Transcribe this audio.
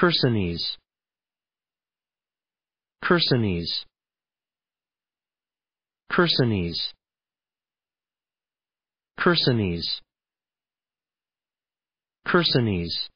Chersonese Chersonese Chersonese Chersonese Chersonese